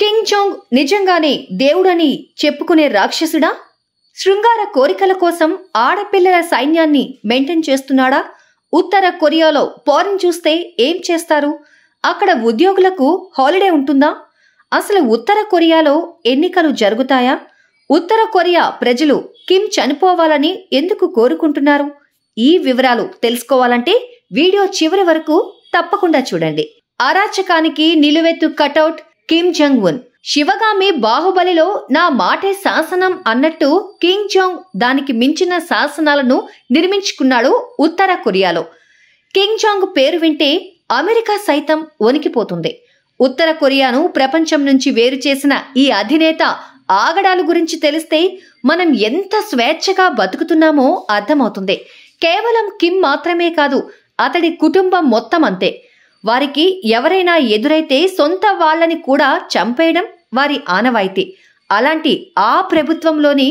king Jong నిజంగానే దేవుడని చెప్పుకునే రాక్షసుడా శృంగార కోరికల కోసం ఆడపిల్లల సైన్యాన్ని మెయింటైన్ చేస్తున్నాడా ఉత్తర కొరియాలో పోరం చూస్తే ఏం చేస్తారు అక్కడ ఉద్యోగులకు హాలిడే ఉంటుందా అసలు ఉత్తర కొరియాలో ఎన్నికలు జరుగుతాయా ఉత్తర కొరియా ప్రజలు కిమ్ చనిపోవాలని ఎందుకు కోరుకుంటున్నారు ఈ వివరాలు తెలుసుకోవాలంటే వీడియో చివరి వరకు తప్పకుండా చూడండి అరాచకానికి నిలువెత్తు కటౌట్ కిమ్ జంగ్ ఉన్ శివగామి బాహుబలిలో నా మాటే శాసనం అన్నట్టు కింగ్ జాంగ్ దానికి మించిన శాసనాలను నిర్మించుకున్నాడు ఉత్తర కొరియాలో కింగ్ జాంగ్ పేరు వింటే అమెరికా సైతం వణికిపోతుంది ఉత్తర కొరియాను ప్రపంచం నుంచి వేరు చేసిన ఈ అధినేత ఆగడాల గురించి తెలిస్తే మనం ఎంత స్వేచ్ఛగా బతుకుతున్నామో అర్థమవుతుంది కేవలం కిమ్ మాత్రమే కాదు అతడి కుటుంబం మొత్తం అంతే వారికి ఎవరైనా ఎదురైతే సొంత వాళ్ళని కూడా చంపేయడం వారి ఆనవాయితీ అలాంటి ఆ ప్రభుత్వంలోని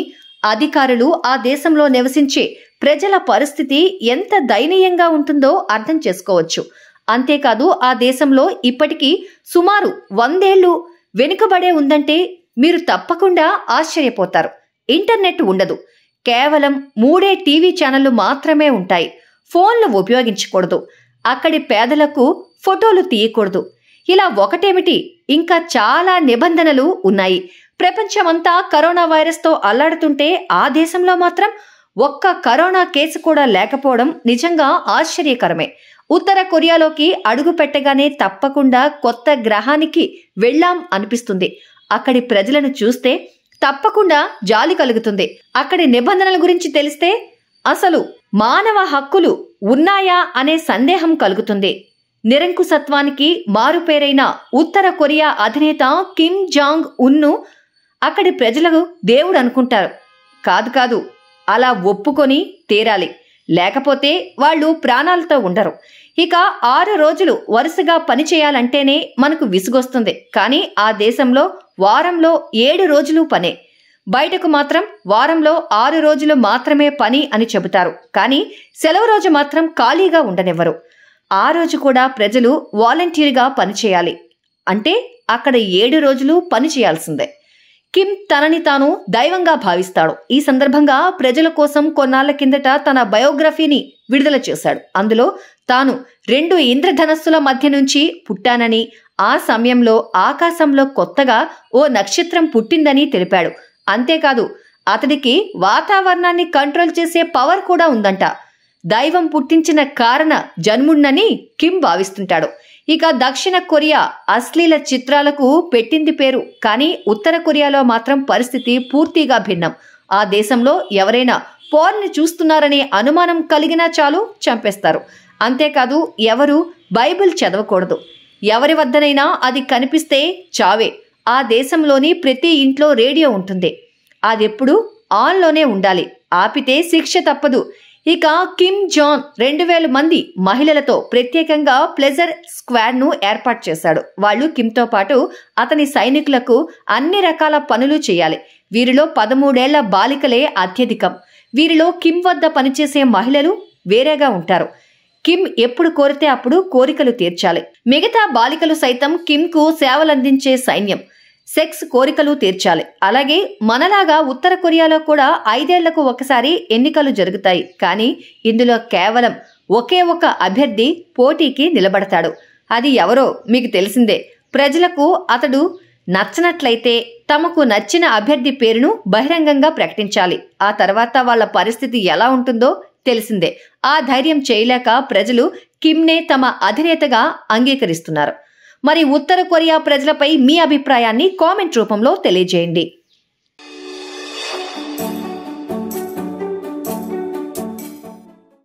అధికారులు ఆ దేశంలో నివసించే ప్రజల పరిస్థితి ఎంత దయనీయంగా ఉంటుందో అర్థం చేసుకోవచ్చు అంతేకాదు ఆ దేశంలో ఇప్పటికీ సుమారు వందేళ్లు వెనుకబడే ఉందంటే మీరు తప్పకుండా ఆశ్చర్యపోతారు ఇంటర్నెట్ ఉండదు కేవలం మూడే టీవీ ఛానళ్లు మాత్రమే ఉంటాయి ఫోన్లు ఉపయోగించకూడదు అక్కడి పేదలకు ఫోటోలు తీయకూడదు ఇలా ఒకటేమిటి ఇంకా చాలా నిబంధనలు ఉన్నాయి ప్రపంచమంతా కరోనా వైరస్తో అల్లాడుతుంటే ఆ దేశంలో మాత్రం ఒక్క కరోనా కేసు కూడా లేకపోవడం నిజంగా ఆశ్చర్యకరమే ఉత్తర కొరియాలోకి అడుగు పెట్టగానే తప్పకుండా కొత్త గ్రహానికి వెళ్ళాం అనిపిస్తుంది అక్కడి ప్రజలను చూస్తే తప్పకుండా జాలి కలుగుతుంది అక్కడి నిబంధనల గురించి తెలిస్తే అసలు మానవ హక్కులు ఉన్నాయా అనే సందేహం కలుగుతుంది నిరంకుశత్వానికి మారుపేరైన ఉత్తర కొరియా అధినేత కిమ్ జాంగ్ ఉన్ను అక్కడి ప్రజలకు దేవుడు అనుకుంటారు కాదు కాదు అలా ఒప్పుకొని తీరాలి లేకపోతే వాళ్ళు ప్రాణాలతో ఉండరు ఇక ఆరు రోజులు వరుసగా పనిచేయాలంటేనే మనకు విసుగొస్తుంది కానీ ఆ దేశంలో వారంలో ఏడు రోజులు పనే బయటకు మాత్రం వారంలో ఆరు రోజులు మాత్రమే పని అని చెబుతారు కానీ సెలవు రోజు మాత్రం ఖాళీగా ఉండనివ్వరు ఆ రోజు కూడా ప్రజలు వాలంటీర్గా పనిచేయాలి అంటే అక్కడ ఏడు రోజులు పని చేయాల్సిందే కిమ్ తనని తాను దైవంగా భావిస్తాడు ఈ సందర్భంగా ప్రజల కోసం కొన్నాళ్ల కిందట తన బయోగ్రఫీని విడుదల చేశాడు అందులో తాను రెండు ఇంద్రధనస్సుల మధ్య నుంచి పుట్టానని ఆ సమయంలో ఆకాశంలో కొత్తగా ఓ నక్షత్రం పుట్టిందని తెలిపాడు అంతేకాదు అతడికి వాతావరణాన్ని కంట్రోల్ చేసే పవర్ కూడా ఉందంట దైవం పుట్టించిన కారణ జన్ముణ్ణని కిమ్ భావిస్తుంటాడు ఇక దక్షిణ కొరియా అశ్లీల చిత్రాలకు పెట్టింది పేరు కానీ ఉత్తర కొరియాలో మాత్రం పరిస్థితి పూర్తిగా భిన్నం ఆ దేశంలో ఎవరైనా పోర్ని చూస్తున్నారనే అనుమానం కలిగినా చాలు చంపేస్తారు అంతేకాదు ఎవరు బైబిల్ చదవకూడదు ఎవరి వద్దనైనా అది కనిపిస్తే చావే ఆ దేశంలోని ప్రతి ఇంట్లో రేడియో ఉంటుంది అదెప్పుడు ఆన్లోనే ఉండాలి ఆపితే శిక్ష తప్పదు ఇక కిమ్ జాన్ రెండు వేల మంది మహిళలతో ప్రత్యేకంగా ప్లెజర్ స్క్వాడ్ను ఏర్పాటు చేశాడు వాళ్ళు కిమ్తో పాటు అతని సైనికులకు అన్ని రకాల పనులు చేయాలి వీరిలో పదమూడేళ్ల బాలికలే అత్యధికం వీరిలో కిమ్ వద్ద పనిచేసే మహిళలు వేరేగా ఉంటారు కిమ్ ఎప్పుడు కోరితే అప్పుడు కోరికలు తీర్చాలి మిగతా బాలికలు సైతం కిమ్కు సేవలందించే సైన్యం సెక్స్ కోరికలు తీర్చాలి అలాగే మనలాగా ఉత్తర కొరియాలో కూడా ఐదేళ్లకు ఒకసారి ఎన్నికలు జరుగుతాయి కానీ ఇందులో కేవలం ఒకే ఒక అభ్యర్థి పోటీకి నిలబడతాడు అది ఎవరో మీకు తెలిసిందే ప్రజలకు అతడు నచ్చనట్లయితే తమకు నచ్చిన అభ్యర్థి పేరును బహిరంగంగా ప్రకటించాలి ఆ తర్వాత వాళ్ళ పరిస్థితి ఎలా ఉంటుందో తెలిసిందే ఆ ధైర్యం చేయలేక ప్రజలు కిమ్నే తమ అధినేతగా అంగీకరిస్తున్నారు మరి ఉత్తర కొరియా ప్రజలపై మీ అభిప్రాయాన్ని కామెంట్ రూపంలో తెలియజేయండి